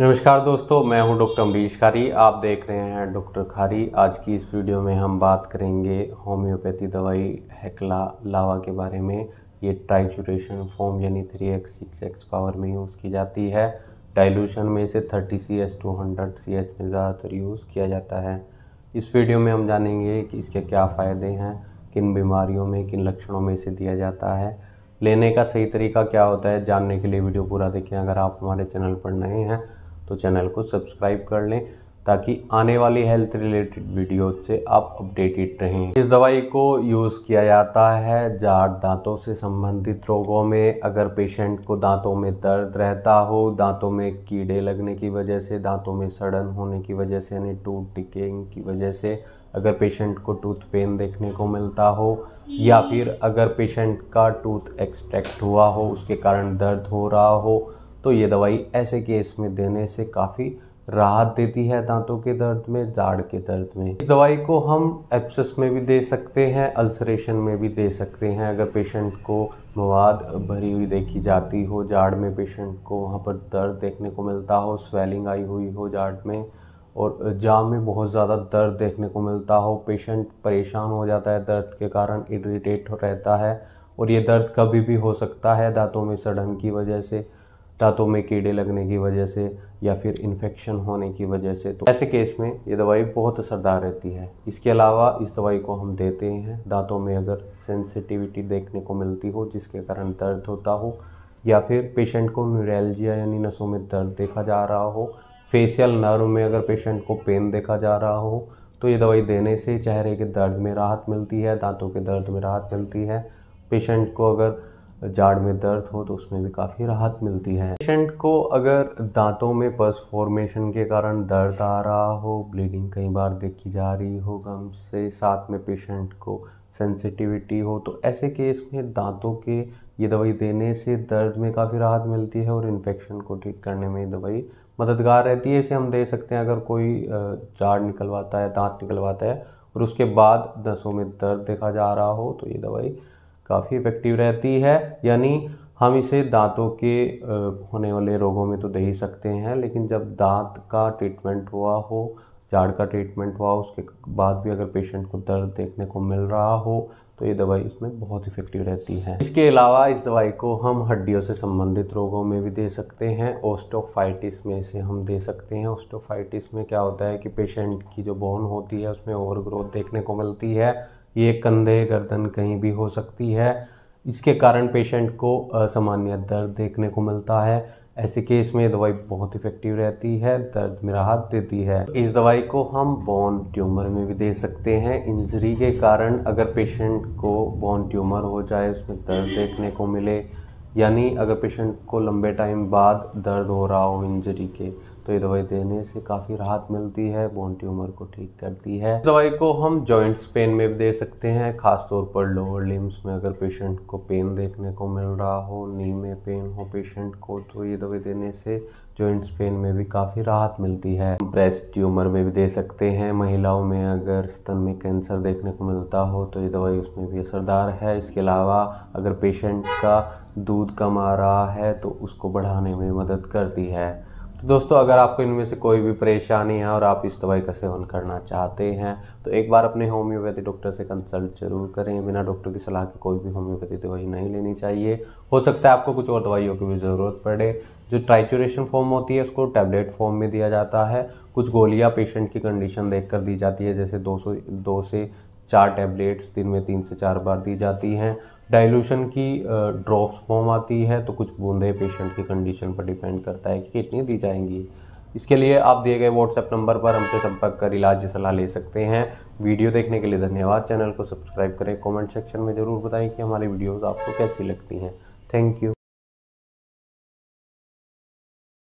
नमस्कार दोस्तों मैं हूं डॉक्टर अम्बरीश खारी आप देख रहे हैं डॉक्टर खारी आज की इस वीडियो में हम बात करेंगे होम्योपैथी दवाई हैकला लावा के बारे में ये ट्राइचुरेशन फॉर्म यानी three X six X power में यूज़ की जाती है डाइल्यूशन में इसे thirty C S two hundred C H में ज़्यादातर यूज़ किया जाता है इस वीडियो में हम जानेंगे कि इसके क्या फ़ायदे हैं किन बीमारियों में किन लक्षणों में इसे दिया जाता है लेने का सही तरीका क्या होता है जानने के लिए वीडियो पूरा देखें अगर आप हमारे चैनल पर नए हैं तो चैनल को सब्सक्राइब कर लें ताकि आने वाली हेल्थ रिलेटेड वीडियो से आप अपडेटेड रहें इस दवाई को यूज़ किया जाता है जाट दांतों से संबंधित रोगों में अगर पेशेंट को दांतों में दर्द रहता हो दांतों में कीड़े लगने की वजह से दांतों में सड़न होने की वजह से यानी टूट टिकिंग की वजह से अगर पेशेंट को टूथ पेन देखने को मिलता हो या फिर अगर पेशेंट का टूथ एक्सट्रैक्ट हुआ हो उसके कारण दर्द हो रहा हो तो ये दवाई ऐसे केस में देने से काफ़ी राहत देती है दांतों के दर्द में जाड़ के दर्द में इस दवाई को हम एप्सस में भी दे सकते हैं अल्सरेशन में भी दे सकते हैं अगर पेशेंट को मवाद भरी हुई देखी जाती हो जाड़ में पेशेंट को वहाँ पर दर्द देखने को मिलता हो स्वेलिंग आई हुई हो जाड़ में और जाम में बहुत ज़्यादा दर्द देखने को मिलता हो पेशेंट परेशान हो जाता है दर्द के कारण इरीटेट रहता है और ये दर्द कभी भी हो सकता है दांतों में सड़न की वजह से दांतों में कीड़े लगने की वजह से या फिर इन्फेक्शन होने की वजह से तो ऐसे केस में ये दवाई बहुत असरदार रहती है इसके अलावा इस दवाई को हम देते हैं दांतों में अगर सेंसिटिविटी देखने को मिलती हो जिसके कारण दर्द होता हो या फिर पेशेंट को न्यूरेलजिया यानी नसों में दर्द देखा जा रहा हो फेशियल नर्व में अगर पेशेंट को पेन देखा जा रहा हो तो ये दवाई देने से चेहरे के दर्द में राहत मिलती है दांतों के दर्द में राहत मिलती है पेशेंट को अगर जाड़ में दर्द हो तो उसमें भी काफ़ी राहत मिलती है पेशेंट को अगर दांतों में पस फॉर्मेशन के कारण दर्द आ रहा हो ब्लीडिंग कई बार देखी जा रही हो गम से साथ में पेशेंट को सेंसिटिविटी हो तो ऐसे केस में दांतों के ये दवाई देने से दर्द में काफ़ी राहत मिलती है और इन्फेक्शन को ठीक करने में ये दवाई मददगार रहती है इसे हम दे सकते हैं अगर कोई जाड़ निकलवाता है दांत निकलवाता है और उसके बाद दसों में दर्द देखा जा रहा हो तो ये दवाई काफ़ी इफ़ेक्टिव रहती है यानी हम इसे दांतों के होने वाले रोगों में तो दे ही सकते हैं लेकिन जब दांत का ट्रीटमेंट हुआ हो जाड़ का ट्रीटमेंट हुआ उसके बाद भी अगर पेशेंट को दर्द देखने को मिल रहा हो तो ये दवाई इसमें बहुत इफेक्टिव रहती है इसके अलावा इस दवाई को हम हड्डियों से संबंधित रोगों में भी दे सकते हैं ओस्टोफाइटिस में इसे हम दे सकते हैं ओस्टोफाइटिस में क्या होता है कि पेशेंट की जो बोन होती है उसमें ओवर ग्रोथ देखने को मिलती है ये कंधे गर्दन कहीं भी हो सकती है इसके कारण पेशेंट को असामान्य दर्द देखने को मिलता है ऐसे केस में दवाई बहुत इफेक्टिव रहती है दर्द में राहत देती है इस दवाई को हम बोन ट्यूमर में भी दे सकते हैं इंजरी के कारण अगर पेशेंट को बोन ट्यूमर हो जाए उसमें दर्द देखने को मिले यानी अगर पेशेंट को लंबे टाइम बाद दर्द हो रहा हो इंजरी के तो ये दवाई देने से काफ़ी राहत मिलती है बोन ट्यूमर को ठीक करती है दवाई को हम जॉइंट्स पेन में भी दे सकते हैं खासतौर पर लोअर लिम्स में अगर पेशेंट को पेन देखने को मिल रहा हो नी में पेन हो पेशेंट को तो ये दवाई देने से जॉइंट्स पेन में भी काफ़ी राहत मिलती है ब्रेस्ट ट्यूमर में भी दे सकते हैं महिलाओं में अगर स्तन में कैंसर देखने को मिलता हो तो ये दवाई उसमें भी असरदार है इसके अलावा अगर पेशेंट का दूध कम आ रहा है तो उसको बढ़ाने में मदद करती है तो दोस्तों अगर आपको इनमें से कोई भी परेशानी है और आप इस दवाई का सेवन करना चाहते हैं तो एक बार अपने होम्योपैथी डॉक्टर से कंसल्ट जरूर करें बिना डॉक्टर की सलाह के कोई भी होम्योपैथी दवाई नहीं लेनी चाहिए हो सकता है आपको कुछ और दवाइयों की भी ज़रूरत पड़े जो ट्राइचुरेशन फॉर्म होती है उसको टैबलेट फॉर्म में दिया जाता है कुछ गोलियां पेशेंट की कंडीशन देखकर दी जाती है जैसे 200 दो से चार टैबलेट्स दिन में तीन से चार बार दी जाती हैं डाइल्यूशन की ड्रॉप्स फॉर्म आती है तो कुछ बूंदे पेशेंट की कंडीशन पर डिपेंड करता है कि कितनी दी जाएंगी इसके लिए आप दिए गए व्हाट्सएप नंबर पर हमसे संपर्क कर इलाज सलाह ले सकते हैं वीडियो देखने के लिए धन्यवाद चैनल को सब्सक्राइब करें कमेंट सेक्शन में ज़रूर बताएं कि हमारी वीडियोस आपको कैसी लगती हैं थैंक यू